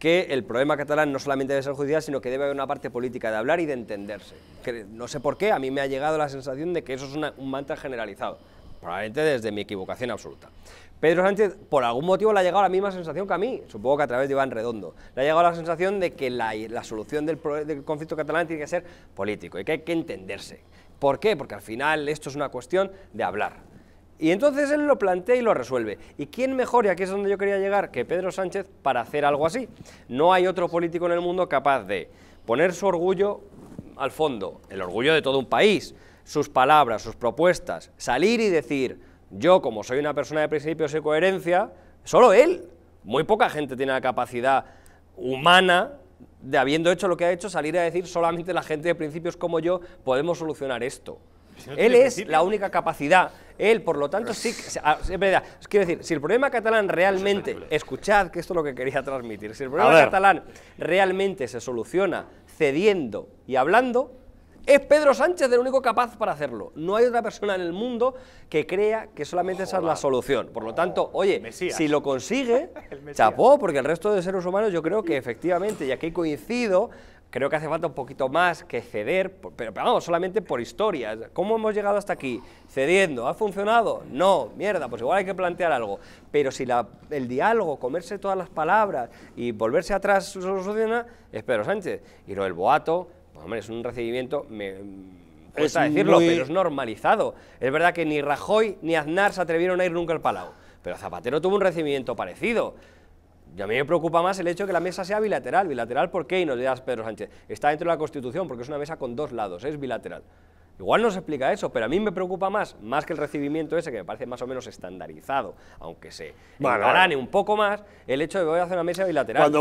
que el problema catalán no solamente debe ser judicial, sino que debe haber una parte política de hablar y de entenderse. no sé por qué, a mí me ha llegado la sensación de que eso es un mantra generalizado, probablemente desde mi equivocación absoluta. Pedro Sánchez, por algún motivo, le ha llegado la misma sensación que a mí, supongo que a través de Iván Redondo. Le ha llegado la sensación de que la, solución del, del conflicto catalán tiene que ser político y que hay que entenderse. ¿Por qué? Porque al final esto es una cuestión de hablar, y entonces él lo plantea y lo resuelve. ¿Y quién mejor, y aquí es donde yo quería llegar, que Pedro Sánchez para hacer algo así? No hay otro político en el mundo capaz de poner su orgullo al fondo, el orgullo de todo un país, sus palabras, sus propuestas, salir y decir, yo como soy una persona de principios y coherencia, solo él, muy poca gente tiene la capacidad humana de habiendo hecho lo que ha hecho, salir a decir solamente la gente de principios como yo podemos solucionar esto. Él es la única capacidad él, por lo tanto, sí, ah, quiero decir, si el problema catalán realmente, escuchad que esto es lo que quería transmitir, si el problema catalán realmente se soluciona cediendo y hablando, es Pedro Sánchez el único capaz para hacerlo. No hay otra persona en el mundo que crea que solamente esa es la solución. Por lo tanto, oye, si lo consigue, chapó, porque el resto de seres humanos yo creo que efectivamente, y aquí coincido, Creo que hace falta un poquito más que ceder, pero, vamos, solamente por historias. ¿Cómo hemos llegado hasta aquí? Cediendo. ¿Ha funcionado? No, mierda, pues igual hay que plantear algo. Pero si la, el diálogo, comerse todas las palabras y volverse atrás soluciona, es Pedro Sánchez. Y lo del boato, pues hombre, es un recibimiento... Me, mm, cuesta decirlo, pero es normalizado. Es verdad que ni Rajoy ni Aznar se atrevieron a ir nunca al Palau, pero Zapatero tuvo un recibimiento parecido. Y a mí me preocupa más el hecho de que la mesa sea bilateral. ¿Bilateral por qué? Y nos dirás, Pedro Sánchez, está dentro de la Constitución porque es una mesa con dos lados, es bilateral. Igual nos explica eso, pero a mí me preocupa más, más que el recibimiento ese, que me parece más o menos estandarizado, aunque se bueno, eh. un poco más, el hecho de que voy a hacer una mesa bilateral.